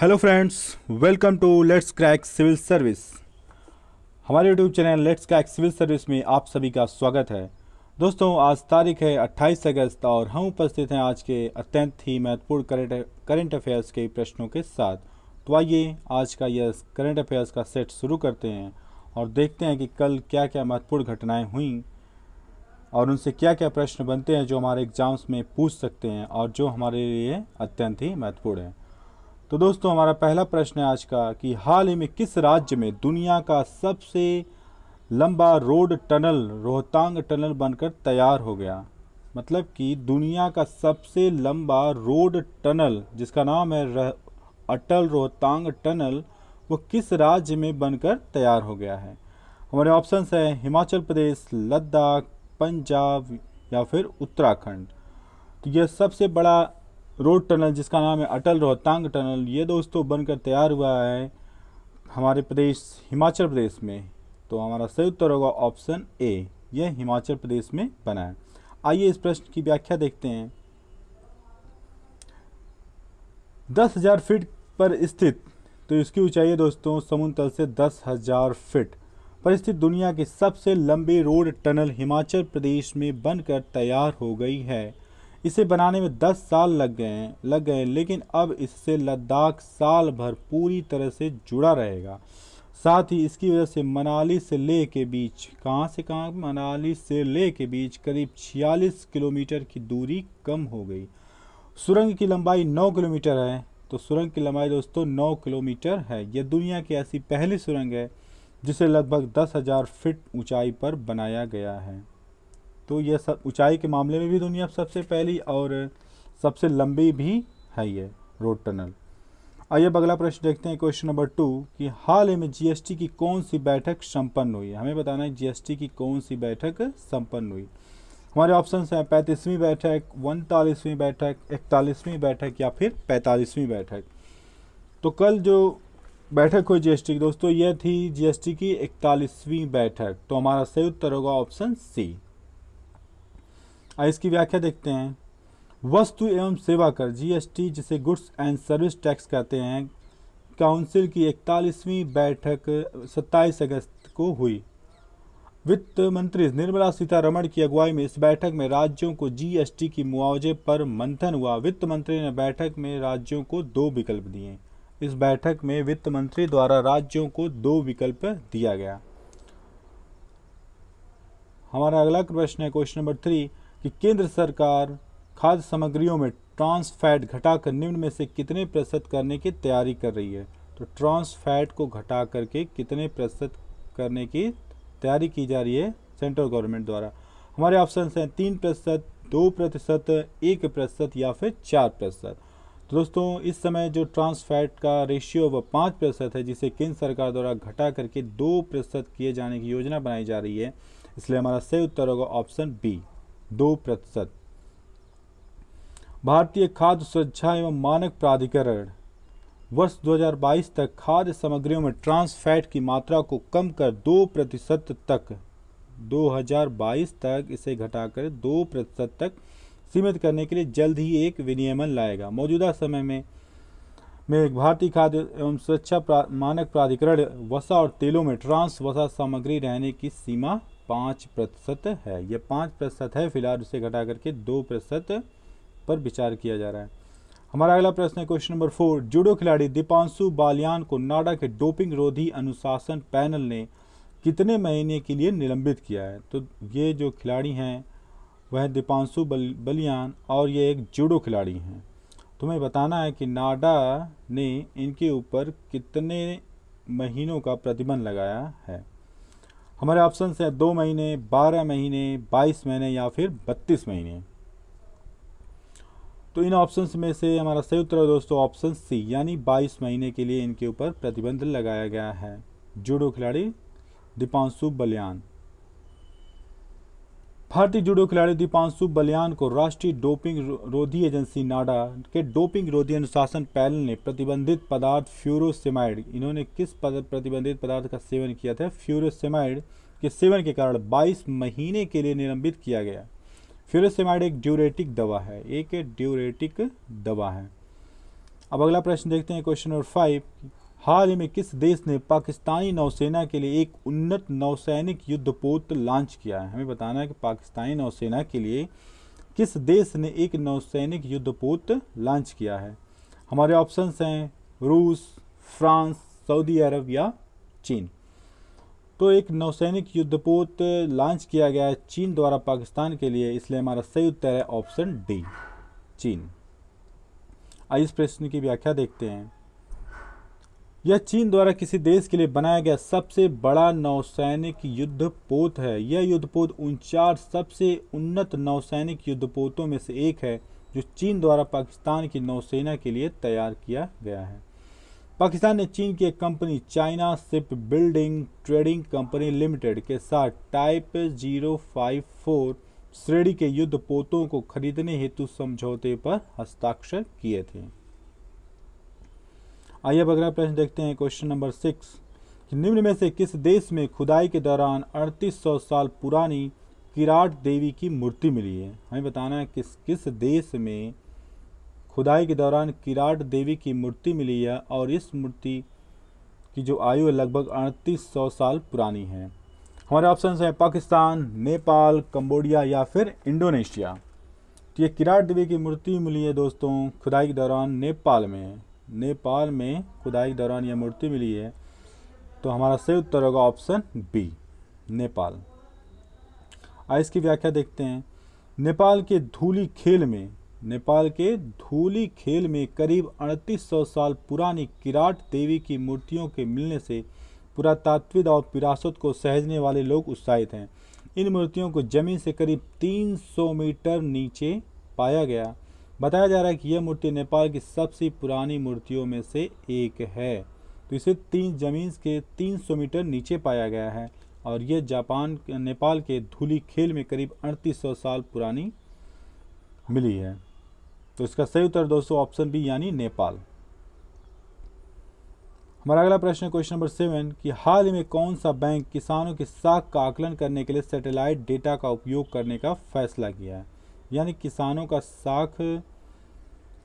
hello friends welcome to let's crack civil service हमारे YouTube channel let's crack civil service में आप सभी का स्वागत है दोस्तों आज तारीख है 28 अगस्त और हम उपस्थित हैं आज के अत्यंत ही महत्वपूर्ण करंट करेंट अफेयर्स के प्रश्नों के साथ तो आइए आज का यह करंट अफेयर्स का सेट शुरू करते हैं और देखते हैं कि कल क्या क्या महत्वपूर्ण घटनाएँ हुई और उनसे क्या क्या प्रश्न बनते हैं जो हमारे एग्जाम्स में पूछ सकते हैं और जो हमारे लिए अत्यंत ही महत्वपूर्ण है तो दोस्तों हमारा पहला प्रश्न है आज का कि हाल ही में किस राज्य में दुनिया का सबसे लंबा रोड टनल रोहतांग टनल बनकर तैयार हो गया मतलब कि दुनिया का सबसे लंबा रोड टनल जिसका नाम है रह, अटल रोहतांग टनल वो किस राज्य में बनकर तैयार हो गया है हमारे ऑप्शन हैं हिमाचल प्रदेश लद्दाख पंजाब या फिर उत्तराखंड तो यह सबसे बड़ा रोड टनल जिसका नाम है अटल रोहतांग टनल ये दोस्तों बनकर तैयार हुआ है हमारे प्रदेश हिमाचल प्रदेश में तो हमारा सही उत्तर होगा ऑप्शन ए यह हिमाचल प्रदेश में बना है आइए इस प्रश्न की व्याख्या देखते हैं दस हज़ार फीट पर स्थित तो इसकी ऊंचाई है दोस्तों समुद्र तल से दस हज़ार फीट पर स्थित दुनिया की सबसे लंबी रोड टनल हिमाचल प्रदेश में बनकर तैयार हो गई है इसे बनाने में 10 साल लग गए हैं लग गए लेकिन अब इससे लद्दाख साल भर पूरी तरह से जुड़ा रहेगा साथ ही इसकी वजह से मनाली से ले के बीच कहाँ से कहाँ मनाली से ले के बीच करीब 46 किलोमीटर की दूरी कम हो गई सुरंग की लंबाई 9 किलोमीटर है तो सुरंग की लंबाई दोस्तों 9 किलोमीटर है यह दुनिया की ऐसी पहली सुरंग है जिसे लगभग दस हज़ार फिट पर बनाया गया है तो यह सब ऊंचाई के मामले में भी दुनिया सबसे पहली और सबसे लंबी भी है ये रोड टनल आइए अब अगला प्रश्न देखते हैं क्वेश्चन नंबर टू कि हाल ही में जीएसटी की कौन सी बैठक संपन्न हुई हमें बताना है जीएसटी की कौन सी बैठक संपन्न हुई हमारे ऑप्शन हैं पैंतीसवीं बैठक उनतालीसवीं बैठक इकतालीसवीं बैठक या फिर पैंतालीसवीं बैठक तो कल जो बैठक हुई जीएसटी की दोस्तों यह थी जीएसटी की इकतालीसवीं बैठक तो हमारा सही उत्तर होगा ऑप्शन सी इसकी व्याख्या देखते हैं वस्तु एवं सेवा कर जीएसटी जिसे गुड्स एंड सर्विस टैक्स कहते हैं काउंसिल की इकतालीसवीं बैठक 27 अगस्त को हुई वित्त मंत्री निर्मला सीतारमण की अगुवाई में इस बैठक में राज्यों को जीएसटी की मुआवजे पर मंथन हुआ वित्त मंत्री ने बैठक में राज्यों को दो विकल्प दिए इस बैठक में वित्त मंत्री द्वारा राज्यों को दो विकल्प दिया गया हमारा अगला प्रश्न है क्वेश्चन नंबर थ्री कि केंद्र सरकार खाद्य सामग्रियों में ट्रांस फैट घटाकर निम्न में से कितने प्रतिशत करने की तैयारी कर रही है तो ट्रांस फैट को घटा करके कितने प्रतिशत करने की तैयारी की जा रही है सेंट्रल गवर्नमेंट द्वारा हमारे ऑप्शन हैं तीन प्रतिशत दो प्रतिशत एक प्रतिशत या फिर चार प्रतिशत तो दोस्तों इस समय जो ट्रांस फैट का रेशियो वह पाँच प्रतिशत है जिसे केंद्र सरकार द्वारा घटा करके दो प्रतिशत किए जाने की योजना बनाई जा रही है इसलिए हमारा सही उत्तर होगा ऑप्शन बी दो प्रतिशत भारतीय खाद्य सुरक्षा एवं मानक प्राधिकरण वर्ष 2022 तक खाद्य सामग्रियों में ट्रांस फैट की मात्रा को कम कर दो प्रतिशत तक 2022 तक इसे घटाकर दो प्रतिशत तक सीमित करने के लिए जल्द ही एक विनियमन लाएगा मौजूदा समय में में भारतीय खाद्य एवं सुरक्षा प्रा, मानक प्राधिकरण वसा और तेलों में ट्रांस वसा सामग्री रहने की सीमा पाँच प्रतिशत है यह पाँच प्रतिशत है फिलहाल उसे घटा करके दो प्रतिशत पर विचार किया जा रहा है हमारा अगला प्रश्न है क्वेश्चन नंबर फोर जूडो खिलाड़ी दीपांशु बालियान को नाडा के डोपिंग रोधी अनुशासन पैनल ने कितने महीने के लिए निलंबित किया है तो ये जो खिलाड़ी हैं वह दीपांशु बल, बलियान और ये एक जूडो खिलाड़ी हैं तुम्हें बताना है कि नाडा ने इनके ऊपर कितने महीनों का प्रतिबंध लगाया है हमारे ऑप्शन है दो महीने बारह महीने बाईस महीने या फिर बत्तीस महीने तो इन ऑप्शन में से हमारा सही उत्तर है दोस्तों ऑप्शन सी यानी बाईस महीने के लिए इनके ऊपर प्रतिबंध लगाया गया है जूडो खिलाड़ी दीपांशु बलियान भारतीय जूडो खिलाड़ी दीपांशु बलियान को राष्ट्रीय डोपिंग रोधी एजेंसी नाडा के डोपिंग रोधी अनुशासन पैनल ने प्रतिबंधित पदार्थ फ्यूरोसेमाइड इन्होंने किस प्रतिबंधित पदार्थ का सेवन किया था फ्यूरोसेमाइड के सेवन के कारण 22 महीने के लिए निलंबित किया गया फ्यूरोसेमाइड एक ड्यूरेटिक दवा है एक ड्यूरेटिक दवा है अब अगला प्रश्न देखते हैं क्वेश्चन नंबर फाइव हाल ही में किस देश ने पाकिस्तानी नौसेना के लिए एक उन्नत नौसैनिक युद्धपोत लॉन्च किया है हमें बताना है कि पाकिस्तानी नौसेना के लिए किस देश ने एक नौसैनिक युद्धपोत लॉन्च किया है हमारे ऑप्शंस हैं रूस फ्रांस सऊदी अरब या चीन तो एक नौसैनिक युद्धपोत लॉन्च किया गया है चीन द्वारा पाकिस्तान के लिए इसलिए हमारा सही उत्तर है ऑप्शन डी चीन आइए इस प्रश्न की व्याख्या देखते हैं यह चीन द्वारा किसी देश के लिए बनाया गया सबसे बड़ा नौसैनिक युद्धपोत है यह युद्धपोत उन चार सबसे उन्नत नौसैनिक युद्धपोतों में से एक है जो चीन द्वारा पाकिस्तान की नौसेना के लिए तैयार किया गया है पाकिस्तान ने चीन की एक company China ship building trading company limited के साथ टाइप जीरो फाइव फोर श्रेणी के युद्ध पोतों को खरीदने हेतु समझौते पर हस्ताक्षर किए थे आइए अगला प्रश्न देखते हैं क्वेश्चन नंबर सिक्स निम्न में से किस देश में खुदाई के दौरान 3800 साल पुरानी किराट देवी की मूर्ति मिली है हमें बताना है किस किस देश में खुदाई के दौरान किराट देवी की मूर्ति मिली है और इस मूर्ति की जो आयु है लगभग अड़तीस सौ साल पुरानी है हमारे ऑप्शन हैं पाकिस्तान नेपाल कम्बोडिया या फिर इंडोनेशिया तो ये किराट देवी की मूर्ति मिली है दोस्तों खुदाई के दौरान नेपाल में नेपाल में खुदाई के दौरान यह मूर्ति मिली है तो हमारा सही उत्तर होगा ऑप्शन बी नेपाल आज इसकी व्याख्या देखते हैं नेपाल के धूली खेल में नेपाल के धूली खेल में करीब 3800 साल पुरानी किराट देवी की मूर्तियों के मिलने से पुरातात्विक और विरासत को सहजने वाले लोग उत्साहित हैं इन मूर्तियों को जमीन से करीब 300 मीटर नीचे पाया गया बताया जा रहा है कि यह मूर्ति नेपाल की सबसे पुरानी मूर्तियों में से एक है तो इसे तीन जमीन के 300 मीटर नीचे पाया गया है और यह जापान नेपाल के धूली खेल में करीब 3800 साल पुरानी मिली है तो इसका सही उत्तर दोस्तों ऑप्शन बी यानी नेपाल हमारा अगला प्रश्न क्वेश्चन नंबर सेवन कि हाल ही में कौन सा बैंक किसानों की साख का आकलन करने के लिए सैटेलाइट डेटा का उपयोग करने का फैसला किया है यानी किसानों का साख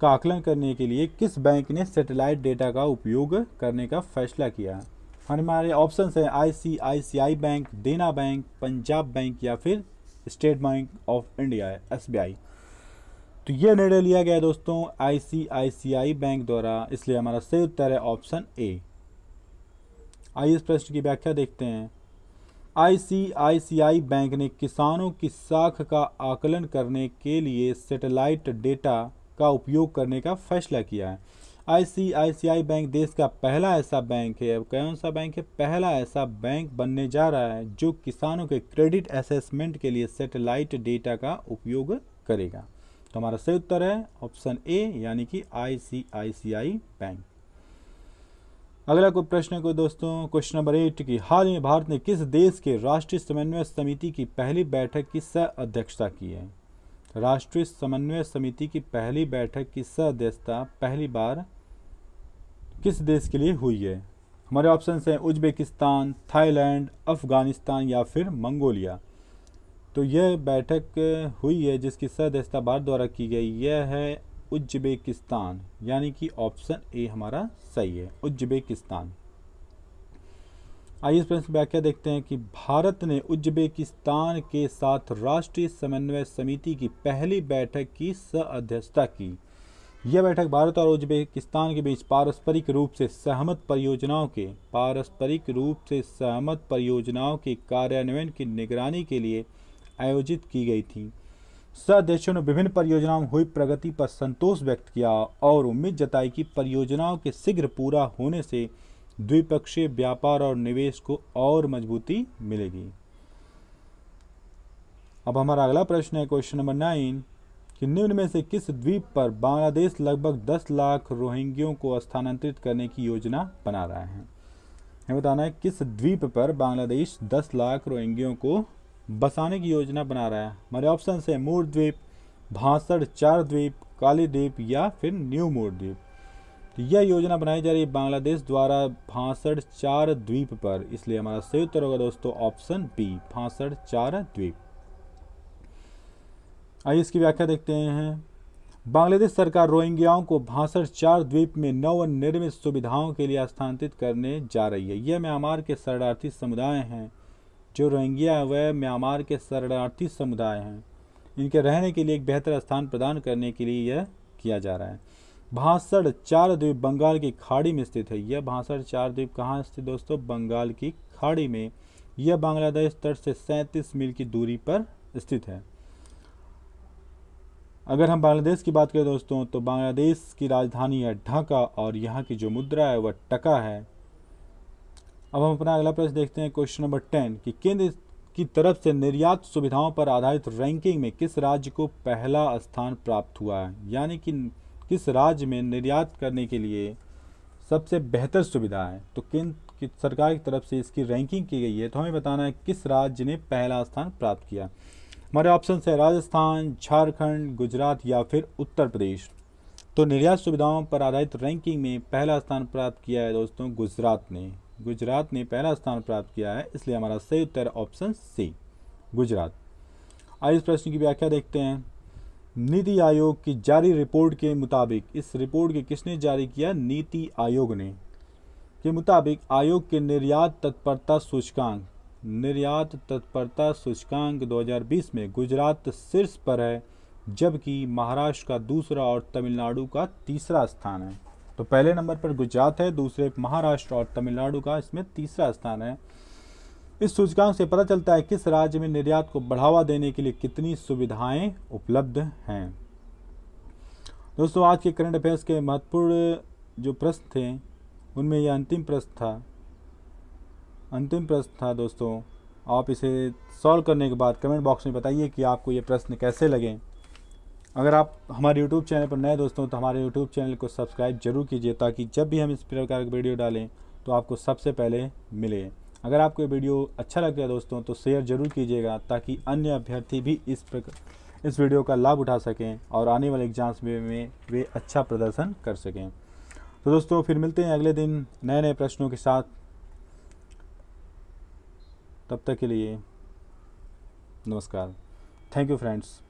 का आकलन करने के लिए किस बैंक ने सैटेलाइट डेटा का उपयोग करने का फैसला किया हमारे ऑप्शन हैं ICICI bank Dena bank Punjab bank या फिर State Bank of India SBI तो यह निर्णय लिया गया दोस्तों आईसीआईसीआई बैंक द्वारा इसलिए हमारा सही उत्तर है ऑप्शन ए आइए इस प्रश्न की व्याख्या देखते हैं आईसीआईसीआई बैंक ने किसानों की साख का आकलन करने के लिए सैटेलाइट डेटा का उपयोग करने का फैसला किया है आईसीआईसीआई बैंक देश का पहला ऐसा बैंक है अब कौन सा बैंक है पहला ऐसा बैंक बनने जा रहा है जो किसानों के क्रेडिट असेसमेंट के लिए सैटेलाइट डेटा का उपयोग करेगा तो हमारा सही उत्तर है ऑप्शन ए यानी कि आईसीआईसीआई बैंक अगला कोई प्रश्न को दोस्तों क्वेश्चन नंबर एट की हाल में भारत ने किस देश के राष्ट्रीय समन्वय समिति की पहली बैठक की सह अध्यक्षता की है राष्ट्रीय समन्वय समिति की पहली बैठक की सह अध्यक्षता पहली बार किस देश के लिए हुई है हमारे ऑप्शन हैं उज्बेकिस्तान थाईलैंड अफगानिस्तान या फिर मंगोलिया तो यह बैठक हुई है जिसकी अध्यक्षता भारत द्वारा की गई यह है उज्बेकिस्तान यानी कि ऑप्शन ए हमारा सही है उज्बेकिस्तान आइए इस प्रश्न व्याख्या देखते हैं कि भारत ने उज्बेकिस्तान के साथ राष्ट्रीय समन्वय समिति की पहली बैठक की अध्यक्षता की यह बैठक भारत और उज्बेकिस्तान के बीच पारस्परिक रूप से सहमत परियोजनाओं के पारस्परिक रूप से सहमत परियोजनाओं के कार्यान्वयन की निगरानी के लिए आयोजित की गई थी देशों ने विभिन्न परियोजनाओं में हुई प्रगति पर संतोष व्यक्त किया और उम्मीद जताई कि परियोजनाओं के शीघ्र पूरा होने से द्विपक्षीय व्यापार और निवेश को और मजबूती मिलेगी अब हमारा अगला प्रश्न है क्वेश्चन नंबर नाइन कि निम्न में से किस द्वीप पर बांग्लादेश लगभग 10 लाख रोहिंग्यों को स्थानांतरित करने की योजना बना रहा है हमें बताना है किस द्वीप पर बांग्लादेश 10 लाख रोहिंग्यों को बसाने की योजना बना रहा है हमारे ऑप्शन है मूर द्वीप भांसड़ चार द्वीप काली द्वीप या फिर न्यू मूर द्वीप तो यह योजना बनाई जा रही है बांग्लादेश द्वारा भांसड़ चार द्वीप पर इसलिए हमारा सही उत्तर होगा दोस्तों ऑप्शन बी भांसड़ चार द्वीप आइए इसकी व्याख्या देखते हैं बांग्लादेश सरकार रोहिंग्याओं को भांसर चार द्वीप में नव निर्मित सुविधाओं के लिए स्थानांतरित करने जा रही है यह म्यांमार के शरणार्थी समुदाय हैं जो रोहिंग्या व म्यांमार के शरणार्थी समुदाय हैं इनके रहने के लिए एक बेहतर स्थान प्रदान करने के लिए यह किया जा रहा है भांसड़ चार द्वीप बंगाल की खाड़ी में स्थित है यह भांसड़ चार द्वीप कहाँ स्थित दोस्तों बंगाल की खाड़ी में यह बांग्लादेश तट से 37 मील की दूरी पर स्थित है अगर हम बांग्लादेश की बात करें दोस्तों तो बांग्लादेश की राजधानी है ढाका और यहाँ की जो मुद्रा है वह टका है अब हम अपना अगला प्रश्न देखते हैं क्वेश्चन नंबर टेन कि केंद्र की तरफ से निर्यात सुविधाओं पर आधारित रैंकिंग में किस राज्य को पहला स्थान प्राप्त हुआ है यानी कि किस राज्य में निर्यात करने के लिए सबसे बेहतर सुविधा है तो केंद्र की सरकार की तरफ से इसकी रैंकिंग की गई है तो हमें बताना है किस राज्य ने पहला स्थान प्राप्त किया हमारे ऑप्शन है राजस्थान झारखंड गुजरात या फिर उत्तर प्रदेश तो निर्यात सुविधाओं पर आधारित रैंकिंग में पहला स्थान प्राप्त किया है दोस्तों गुजरात ने गुजरात ने पहला स्थान प्राप्त किया है इसलिए हमारा सही उत्तर ऑप्शन सी गुजरात आइए इस प्रश्न की व्याख्या देखते हैं नीति आयोग की जारी रिपोर्ट के मुताबिक इस रिपोर्ट के किसने जारी किया नीति आयोग ने के मुताबिक आयोग के निर्यात तत्परता सूचकांक निर्यात तत्परता सूचकांक 2020 में गुजरात शीर्ष पर है जबकि महाराष्ट्र का दूसरा और तमिलनाडु का तीसरा स्थान है तो पहले नंबर पर गुजरात है दूसरे महाराष्ट्र और तमिलनाडु का इसमें तीसरा स्थान है इस सूचकांक से पता चलता है किस राज्य में निर्यात को बढ़ावा देने के लिए कितनी सुविधाएं उपलब्ध हैं दोस्तों आज के करंट अफेयर्स के महत्वपूर्ण जो प्रश्न थे उनमें यह अंतिम प्रश्न था अंतिम प्रश्न था दोस्तों आप इसे सॉल्व करने के बाद कमेंट बॉक्स में बताइए कि आपको ये प्रश्न कैसे लगे अगर आप हमारे YouTube चैनल पर नए दोस्तों तो हमारे YouTube चैनल को सब्सक्राइब जरूर कीजिए ताकि जब भी हम इस प्रकार की वीडियो डालें तो आपको सबसे पहले मिले अगर आपको ये वीडियो अच्छा लग गया दोस्तों तो शेयर जरूर कीजिएगा ताकि अन्य अभ्यर्थी भी इस प्रकार इस वीडियो का लाभ उठा सकें और आने वाले एग्जाम्स में वे अच्छा प्रदर्शन कर सकें तो दोस्तों फिर मिलते हैं अगले दिन नए नए प्रश्नों के साथ तब तक के लिए नमस्कार थैंक यू फ्रेंड्स